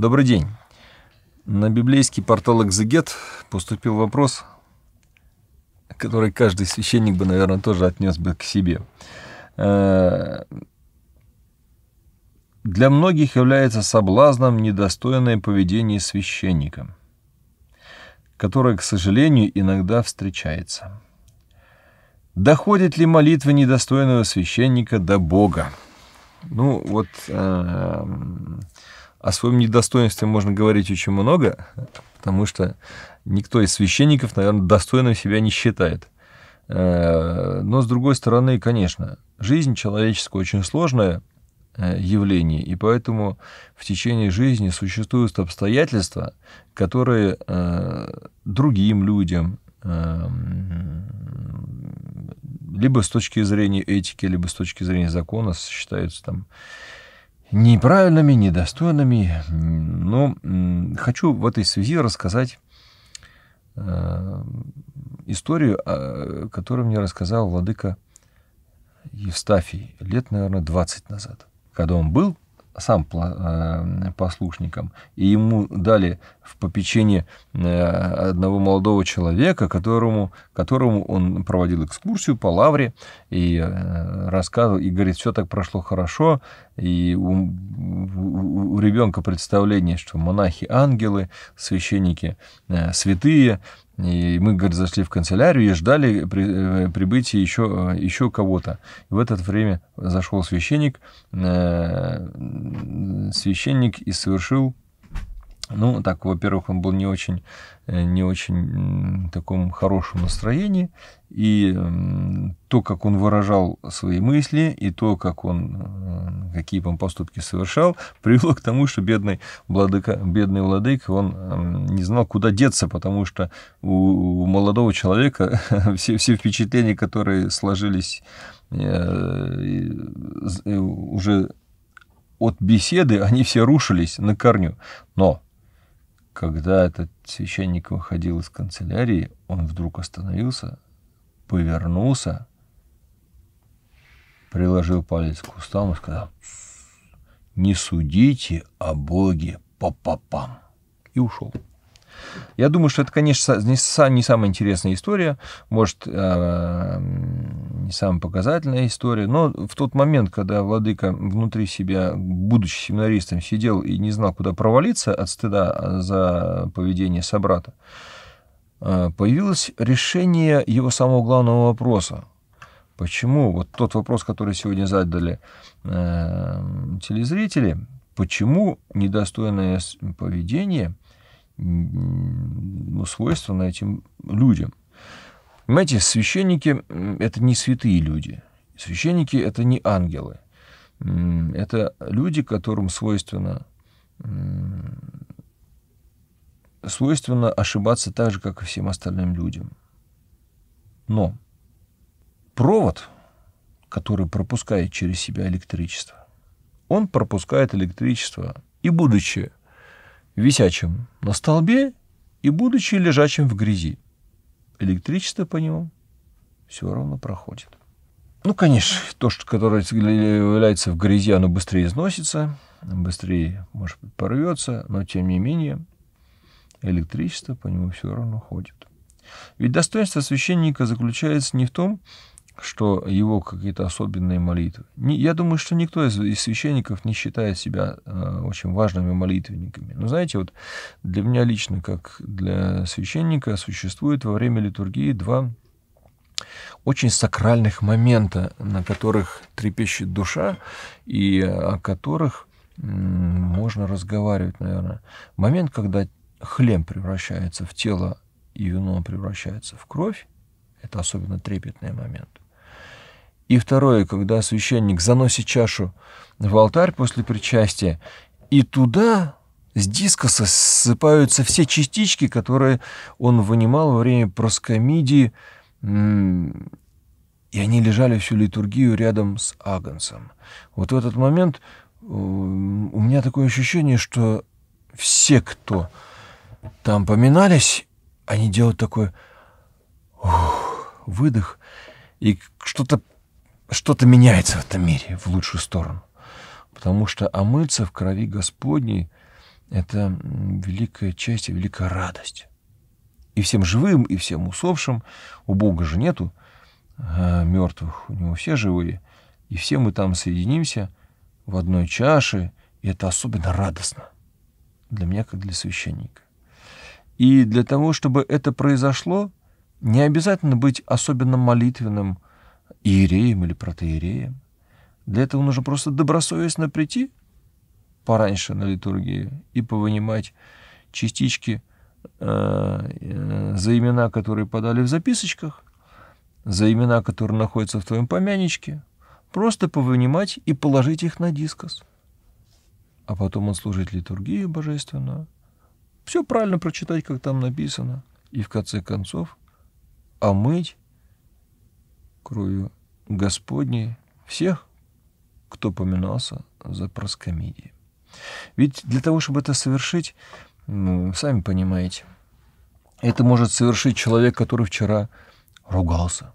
Добрый день. На библейский портал «Экзегет» поступил вопрос, который каждый священник бы, наверное, тоже отнес бы к себе. Э, для многих является соблазном недостойное поведение священника, которое, к сожалению, иногда встречается. Доходит ли молитва недостойного священника до Бога? Ну вот эм, о своем недостоинстве можно говорить очень много, потому что никто из священников, наверное, достойным себя не считает. Э, но, с другой стороны, конечно, жизнь человеческая очень сложная э, явление, и поэтому в течение жизни существуют обстоятельства, которые э, другим людям, эм, либо с точки зрения этики, либо с точки зрения закона считаются там неправильными, недостойными. Но хочу в этой связи рассказать э, историю, а, которую мне рассказал владыка Евстафий лет, наверное, 20 назад, когда он был сам э, послушником. И ему дали в попечение э, одного молодого человека, которому, которому он проводил экскурсию по Лавре и э, рассказывал, и говорит, все так прошло хорошо, и у, у, у ребенка представление, что монахи ангелы, священники святые, и мы, говорит, зашли в канцелярию и ждали при, э, прибытия еще, э, еще кого-то. И в это время зашел священник, э, священник и совершил ну, так, во-первых, он был не очень, э, не очень в таком хорошем настроении, и то, как он выражал свои мысли, и то, как он, какие он поступки совершал, привело к тому, что бедный владыка, бедный владык, он не знал, куда деться, потому что у молодого человека все, все впечатления, которые сложились э, э, уже от беседы, они все рушились на корню. Но когда этот священник выходил из канцелярии, он вдруг остановился, повернулся, приложил палец к устам и сказал, «Не судите о Боге по попам». И ушел. Я думаю, что это, конечно, не самая интересная история, может, э, не самая показательная история, но в тот момент, когда Владыка внутри себя, будучи семинаристом, сидел и не знал, куда провалиться от стыда за поведение собрата, Э, появилось решение его самого главного вопроса. Почему? Вот тот вопрос, который сегодня задали э, телезрители, почему недостойное поведение ну, свойственно этим людям? Понимаете, священники – это не святые люди. Священники – это не ангелы. Это люди, которым свойственно свойственно ошибаться так же, как и всем остальным людям. Но провод, который пропускает через себя электричество, он пропускает электричество и будучи висячим на столбе, и будучи лежачим в грязи. Электричество по нему все равно проходит. Ну, конечно, то, что, которое является в грязи, оно быстрее износится, быстрее, может быть, порвется, но тем не менее – электричество по нему все равно ходит. Ведь достоинство священника заключается не в том, что его какие-то особенные молитвы. Не, я думаю, что никто из, священников не считает себя э, очень важными молитвенниками. Но знаете, вот для меня лично, как для священника, существует во время литургии два очень сакральных момента, на которых трепещет душа и о которых можно разговаривать, наверное. Момент, когда Хлеб превращается в тело, и вино превращается в кровь. Это особенно трепетный момент. И второе, когда священник заносит чашу в алтарь после причастия, и туда с диска сыпаются все частички, которые он вынимал во время проскомидии, и они лежали всю литургию рядом с Агнцем. Вот в этот момент э, у меня такое ощущение, что все, кто там поминались, они делают такой ух, выдох, и что-то что-то меняется в этом мире в лучшую сторону. Потому что омыться в крови Господней — это великая часть и великая радость. И всем живым, и всем усопшим. У Бога же нету э, а мертвых, у Него все живые. И все мы там соединимся в одной чаше, и это особенно радостно для меня, как для священника. И для того, чтобы это произошло, не обязательно быть особенно молитвенным иереем или протеереем. Для этого нужно просто добросовестно прийти пораньше на литургию и повынимать частички э, э, за имена, которые подали в записочках, за имена, которые находятся в твоем помяничке, просто повынимать и положить их на дискос. А потом он служит литургию божественную – все правильно прочитать, как там написано, и в конце концов омыть кровью Господней всех, кто поминался за проскомидии. Ведь для того, чтобы это совершить, ну, сами понимаете, это может совершить человек, который вчера ругался.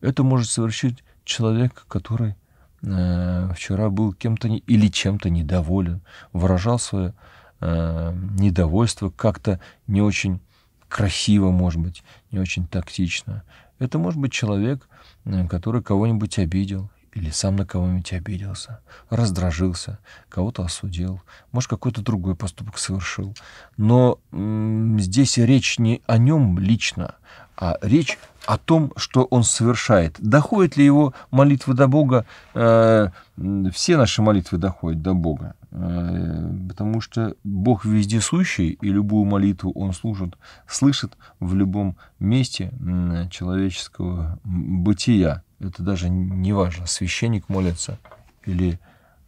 Это может совершить человек, который э, вчера был кем-то или чем-то недоволен, выражал свое э, недовольство как-то не очень красиво, может быть, не очень тактично. Это может быть человек, э, который кого-нибудь обидел или сам на кого-нибудь обиделся, раздражился, кого-то осудил, может, какой-то другой поступок совершил. Но м- здесь речь не о нем лично, а речь о том, что он совершает. Доходит ли его молитва до Бога? Э, все наши молитвы доходят до Бога, э, потому что Бог вездесущий, и любую молитву Он служит, слышит в любом месте человеческого бытия. Это даже не важно, священник молится или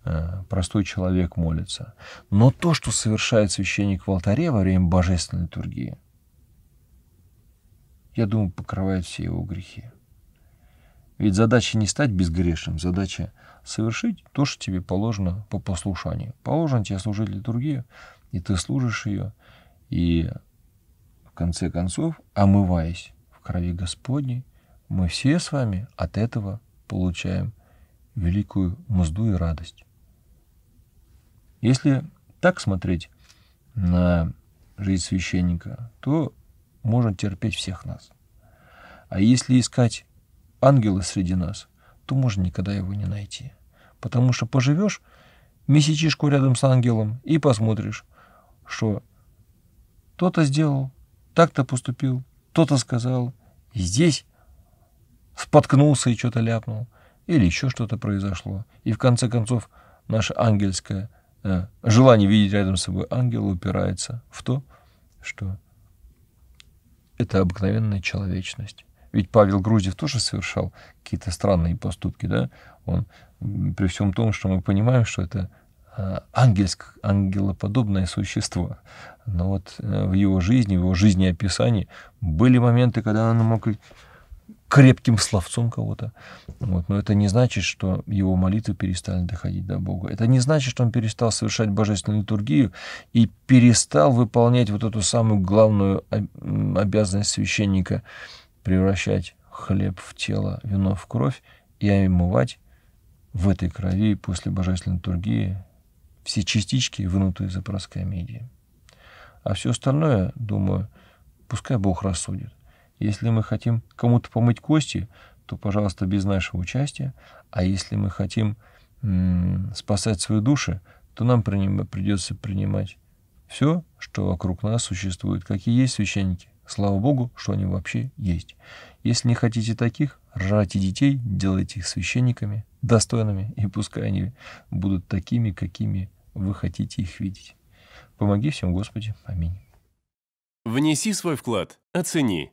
э, простой человек молится. Но то, что совершает священник в алтаре во время божественной литургии – я думаю, покрывает все его грехи. Ведь задача не стать безгрешным, задача совершить то, что тебе положено по послушанию. Положено тебе служить литургию, и ты служишь ее, и в конце концов, омываясь в крови Господней, мы все с вами от этого получаем великую мзду и радость. Если так смотреть на жизнь священника, то может терпеть всех нас. А если искать ангела среди нас, то можно никогда его не найти. Потому что поживешь месячишку рядом с ангелом и посмотришь, что то-то сделал, так-то поступил, то-то сказал, и здесь споткнулся и что-то ляпнул, или еще что-то произошло. И в конце концов наше ангельское э, желание видеть рядом с собой ангела упирается в то, что это обыкновенная человечность. Ведь Павел Грузев тоже совершал какие-то странные поступки, да? Он при всем том, что мы понимаем, что это а, ангельск, ангелоподобное существо. Но вот э, в его жизни, в его жизнеописании были моменты, когда он мог крепким словцом кого-то. Вот. Но это не значит, что его молитвы перестали доходить до Бога. Это не значит, что он перестал совершать божественную литургию и перестал выполнять вот эту самую главную обязанность священника – превращать хлеб в тело, вино в кровь и омывать в этой крови после божественной литургии все частички, вынутые из за проскомедии. А все остальное, думаю, пускай Бог рассудит. Если мы хотим кому-то помыть кости, то, пожалуйста, без нашего участия. А если мы хотим спасать свои души, то нам приним придется принимать все, что вокруг нас существует, какие есть священники. Слава Богу, что они вообще есть. Если не хотите таких, рожайте детей, делайте их священниками, достойными, и пускай они будут такими, какими вы хотите их видеть. Помоги всем, Господи. Аминь. Внеси свой вклад, оцени